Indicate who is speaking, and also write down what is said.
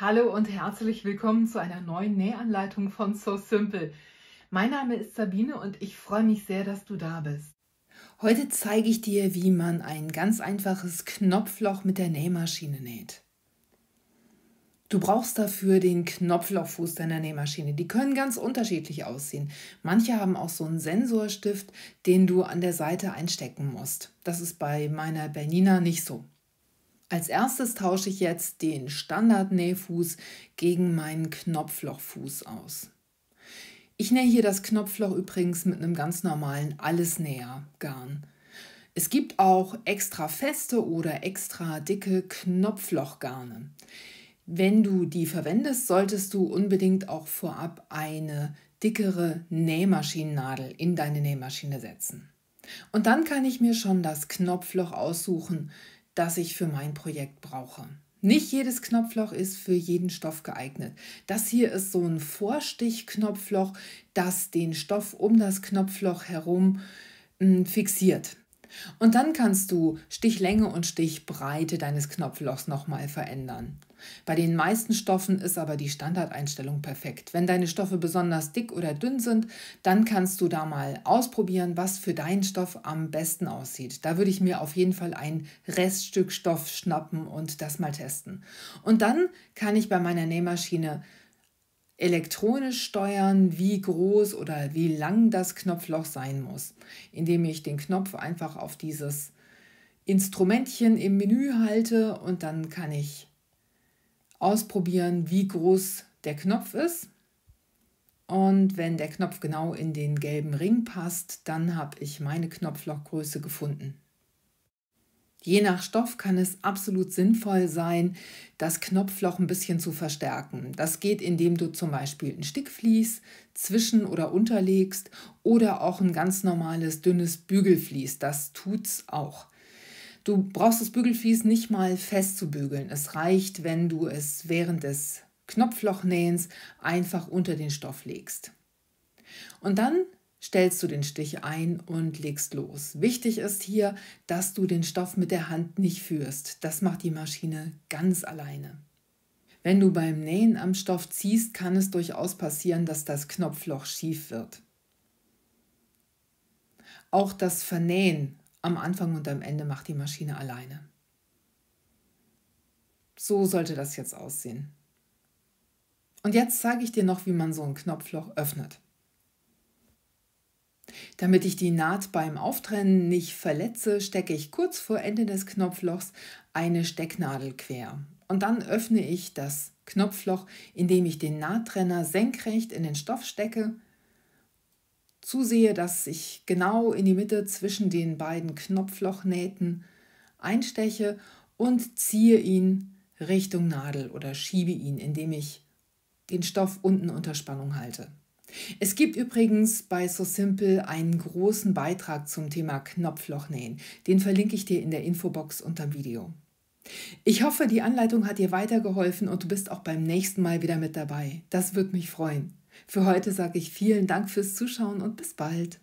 Speaker 1: Hallo und herzlich willkommen zu einer neuen Nähanleitung von So Simple. Mein Name ist Sabine und ich freue mich sehr, dass du da bist. Heute zeige ich dir, wie man ein ganz einfaches Knopfloch mit der Nähmaschine näht. Du brauchst dafür den Knopflochfuß deiner Nähmaschine. Die können ganz unterschiedlich aussehen. Manche haben auch so einen Sensorstift, den du an der Seite einstecken musst. Das ist bei meiner Bernina nicht so. Als erstes tausche ich jetzt den Standard-Nähfuß gegen meinen Knopflochfuß aus. Ich nähe hier das Knopfloch übrigens mit einem ganz normalen Allesnäher-Garn. Es gibt auch extra feste oder extra dicke Knopflochgarne. Wenn du die verwendest, solltest du unbedingt auch vorab eine dickere Nähmaschinennadel in deine Nähmaschine setzen. Und dann kann ich mir schon das Knopfloch aussuchen, das ich für mein Projekt brauche. Nicht jedes Knopfloch ist für jeden Stoff geeignet. Das hier ist so ein Vorstichknopfloch, das den Stoff um das Knopfloch herum hm, fixiert. Und dann kannst du Stichlänge und Stichbreite deines Knopflochs nochmal verändern. Bei den meisten Stoffen ist aber die Standardeinstellung perfekt. Wenn deine Stoffe besonders dick oder dünn sind, dann kannst du da mal ausprobieren, was für deinen Stoff am besten aussieht. Da würde ich mir auf jeden Fall ein Reststück Stoff schnappen und das mal testen. Und dann kann ich bei meiner Nähmaschine elektronisch steuern, wie groß oder wie lang das Knopfloch sein muss, indem ich den Knopf einfach auf dieses Instrumentchen im Menü halte und dann kann ich ausprobieren, wie groß der Knopf ist. Und wenn der Knopf genau in den gelben Ring passt, dann habe ich meine Knopflochgröße gefunden. Je nach Stoff kann es absolut sinnvoll sein, das Knopfloch ein bisschen zu verstärken. Das geht, indem du zum Beispiel ein Stickvlies zwischen oder unterlegst oder auch ein ganz normales dünnes Bügelvlies. Das tut's auch. Du brauchst das Bügelvlies nicht mal fest zu bügeln. Es reicht, wenn du es während des Knopflochnähens einfach unter den Stoff legst. Und dann stellst du den Stich ein und legst los. Wichtig ist hier, dass du den Stoff mit der Hand nicht führst. Das macht die Maschine ganz alleine. Wenn du beim Nähen am Stoff ziehst, kann es durchaus passieren, dass das Knopfloch schief wird. Auch das Vernähen am Anfang und am Ende macht die Maschine alleine. So sollte das jetzt aussehen. Und jetzt zeige ich dir noch, wie man so ein Knopfloch öffnet. Damit ich die Naht beim Auftrennen nicht verletze, stecke ich kurz vor Ende des Knopflochs eine Stecknadel quer. Und dann öffne ich das Knopfloch, indem ich den Nahtrenner senkrecht in den Stoff stecke, zusehe, dass ich genau in die Mitte zwischen den beiden Knopflochnähten einsteche und ziehe ihn Richtung Nadel oder schiebe ihn, indem ich den Stoff unten unter Spannung halte. Es gibt übrigens bei So Simple einen großen Beitrag zum Thema Knopflochnähen. Den verlinke ich dir in der Infobox unterm Video. Ich hoffe, die Anleitung hat dir weitergeholfen und du bist auch beim nächsten Mal wieder mit dabei. Das würde mich freuen. Für heute sage ich vielen Dank fürs Zuschauen und bis bald.